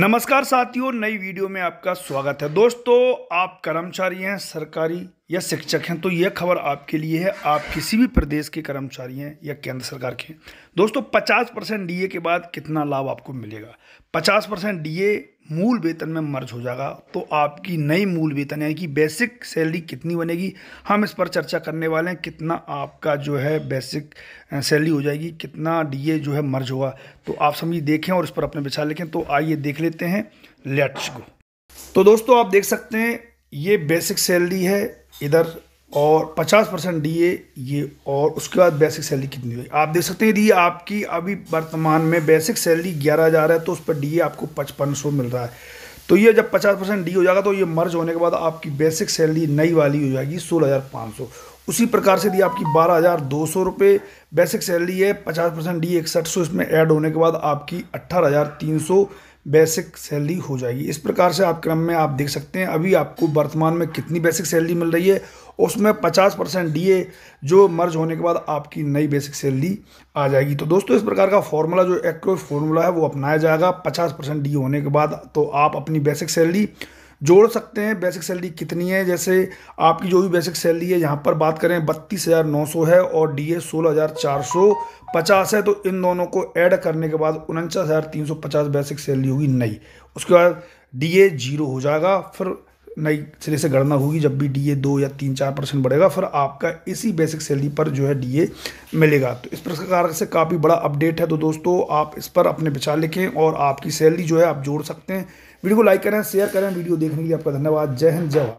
नमस्कार साथियों नई वीडियो में आपका स्वागत है दोस्तों आप कर्मचारी हैं सरकारी या शिक्षक हैं तो यह खबर आपके लिए है आप किसी भी प्रदेश के कर्मचारी हैं या केंद्र सरकार के दोस्तों 50 परसेंट डी के बाद कितना लाभ आपको मिलेगा 50 परसेंट डी मूल वेतन में मर्ज हो जाएगा तो आपकी नई मूल वेतन यानी कि बेसिक सैलरी कितनी बनेगी हम इस पर चर्चा करने वाले हैं कितना आपका जो है बेसिक सैलरी हो जाएगी कितना डी जो है मर्ज होगा तो आप समझिए देखें और इस पर अपने विचार लिखें तो आइए देख लेते हैं लेट्स गो तो दोस्तों आप देख सकते हैं ये बेसिक सैलरी है इधर और 50 परसेंट डी ये और उसके बाद बेसिक सैलरी कितनी हुई आप देख सकते हैं यदि आपकी अभी वर्तमान में बेसिक सैलरी ग्यारह हज़ार है तो उस पर डी आपको पचपन सौ मिल रहा है तो ये जब 50 परसेंट डी हो जाएगा तो ये मर्ज होने के बाद आपकी बेसिक सैलरी नई वाली हो जाएगी सोलह हज़ार पाँच सौ उसी प्रकार से यदि आपकी बारह हज़ार दो सौ रुपये बेसिक सैलरी है पचास परसेंट डी इकसठ सौ इसमें ऐड होने के बाद आपकी अट्ठारह हज़ार तीन सौ बेसिक सैलरी हो जाएगी इस प्रकार से आप क्रम में आप देख सकते हैं अभी आपको वर्तमान में कितनी बेसिक सैलरी मिल रही है उसमें 50 परसेंट डी जो मर्ज होने के बाद आपकी नई बेसिक सैलरी आ जाएगी तो दोस्तों इस प्रकार का फॉर्मूला जो एक्रो फॉर्मूला है वो अपनाया जाएगा 50 परसेंट डी होने के बाद तो आप अपनी बेसिक सैलरी जोड़ सकते हैं बेसिक सैलरी कितनी है जैसे आपकी जो भी बेसिक सैलरी है यहाँ पर बात करें बत्तीस हज़ार नौ सौ है और डी ए सोलह हज़ार चार सौ पचास है तो इन दोनों को ऐड करने के बाद उनचास हज़ार तीन सौ पचास बेसिक सैलरी होगी नहीं उसके बाद डी ए जीरो हो जाएगा फिर नई सिरे से गणना होगी जब भी डीए दो या तीन चार परसेंट बढ़ेगा फिर आपका इसी बेसिक सैलरी पर जो है डीए मिलेगा तो इस प्रकार से काफ़ी बड़ा अपडेट है तो दोस्तों आप इस पर अपने विचार लिखें और आपकी सैलरी जो है आप जोड़ सकते हैं वीडियो को लाइक करें शेयर करें वीडियो देखने के लिए आपका धन्यवाद जय हिंद जय भारत